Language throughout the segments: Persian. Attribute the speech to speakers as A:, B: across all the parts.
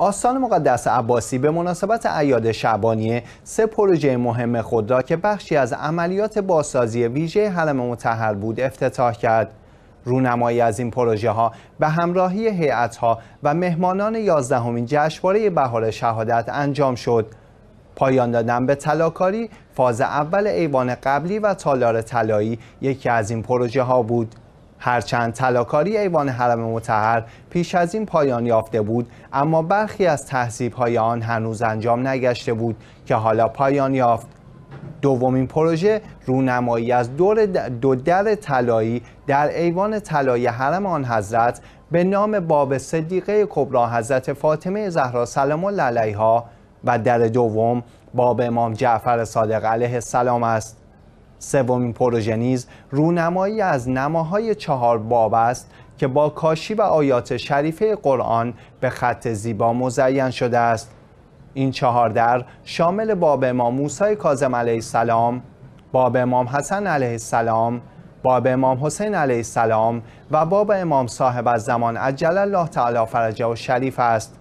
A: آستان مقدس عباسی به مناسبت عیاد شعبانیه سه پروژه مهم خود را که بخشی از عملیات بازسازی ویژه حرم متحر بود افتتاح کرد رونمایی از این پروژه ها به همراهی هیئت ها و مهمانان یازدهمین جشنواره بهار شهادت انجام شد پایان دادن به تلاکاری، فاز اول ایوان قبلی و تالار طلایی یکی از این پروژه ها بود هرچند طلاکاری ایوان حرم متحر پیش از این پایان یافته بود اما برخی از تحصیب های آن هنوز انجام نگشته بود که حالا پایان یافت دومین پروژه رونمایی از دور دو در طلایی در ایوان طلایی حرم آن حضرت به نام باب صدیقه کبرا حضرت فاطمه زهرا سلام الله علیها و در دوم باب امام جعفر صادق علیه السلام است سومین پروژه نیز رونمایی از نماهای چهار باب است که با کاشی و آیات شریفه قرآن به خط زیبا مزین شده است این چهار در شامل باب امام موسی کاظم علیه السلام باب امام حسن علیه السلام باب امام حسین علیه السلام و باب امام صاحب از زمان عجل الله تعالی فرجه و شریف است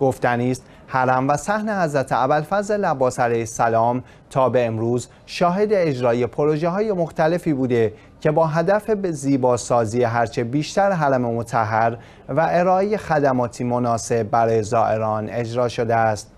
A: گفتنی است حرم و صحن حضرت ابوالفضل عباس علیه السلام تا به امروز شاهد اجرای پروژه های مختلفی بوده که با هدف به زیباسازی هرچه بیشتر حرم مطهر و ارائه خدماتی مناسب برای زائران اجرا شده است